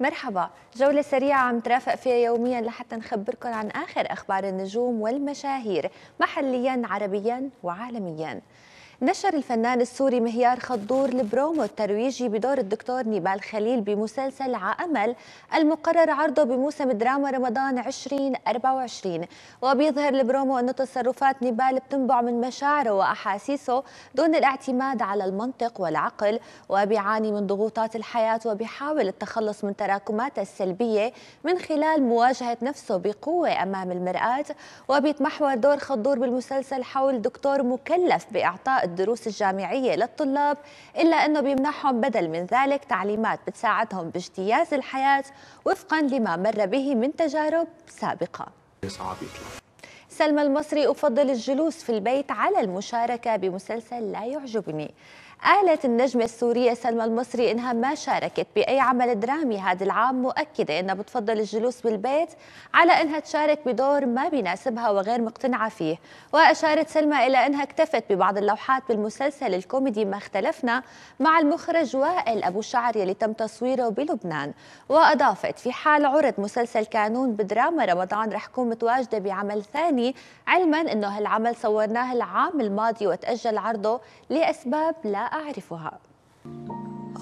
مرحبا جولة سريعة عم ترافق فيها يوميا لحتى نخبركم عن آخر أخبار النجوم والمشاهير محليا عربيا وعالميا نشر الفنان السوري مهيار خضور البرومو الترويجي بدور الدكتور نيبال خليل بمسلسل عأمل المقرر عرضه بموسم دراما رمضان 2024 وبيظهر البرومو أن تصرفات نيبال بتنبع من مشاعره وأحاسيسه دون الاعتماد على المنطق والعقل وبيعاني من ضغوطات الحياة وبيحاول التخلص من تراكماته السلبية من خلال مواجهة نفسه بقوة أمام المرآة وبيتمحور دور خضور بالمسلسل حول دكتور مكلف بإعطاء الدروس الجامعية للطلاب إلا أنه بيمنحهم بدل من ذلك تعليمات بتساعدهم باجتياز الحياة وفقا لما مر به من تجارب سابقة صعب سلمى المصري أفضل الجلوس في البيت على المشاركة بمسلسل لا يعجبني قالت النجمة السورية سلمى المصري إنها ما شاركت بأي عمل درامي هذا العام مؤكدة إنها بتفضل الجلوس بالبيت على إنها تشارك بدور ما بيناسبها وغير مقتنعة فيه وأشارت سلمى إلى إنها اكتفت ببعض اللوحات بالمسلسل الكوميدي ما اختلفنا مع المخرج وائل أبو شعر يلي تم تصويره بلبنان وأضافت في حال عرض مسلسل كانون بدراما رمضان رح كون متواجدة بعمل ثاني علما إنه هالعمل صورناه العام الماضي وتأجل عرضه لأسباب لا أعرفها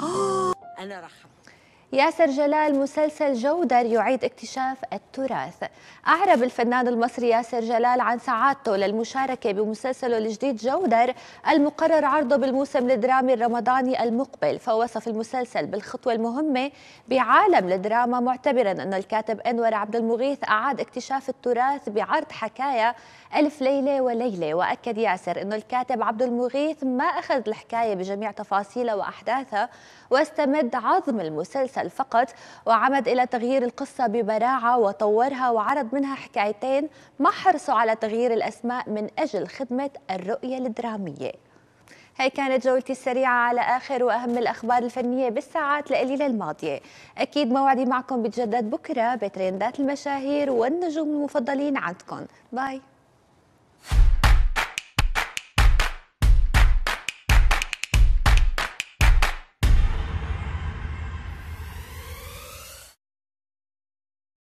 آه أنا رحمت ياسر جلال مسلسل جودر يعيد اكتشاف التراث أعرب الفنان المصري ياسر جلال عن سعادته للمشاركة بمسلسله الجديد جودر المقرر عرضه بالموسم الدرامي الرمضاني المقبل فوصف المسلسل بالخطوة المهمة بعالم الدراما معتبرا أن الكاتب أنور عبد المغيث أعاد اكتشاف التراث بعرض حكاية ألف ليلة وليلة وأكد ياسر أن الكاتب عبد المغيث ما أخذ الحكاية بجميع تفاصيلها وأحداثها واستمد عظم المسلسل مسائل فقط وعمد إلى تغيير القصة ببراعة وطورها وعرض منها حكايتين ما حرصوا على تغيير الأسماء من أجل خدمة الرؤية الدرامية هي كانت جولتي السريعة على آخر وأهم الأخبار الفنية بالساعات القليلة الماضية أكيد موعدي معكم بتجدد بكرة بترندات المشاهير والنجوم المفضلين عندكم باي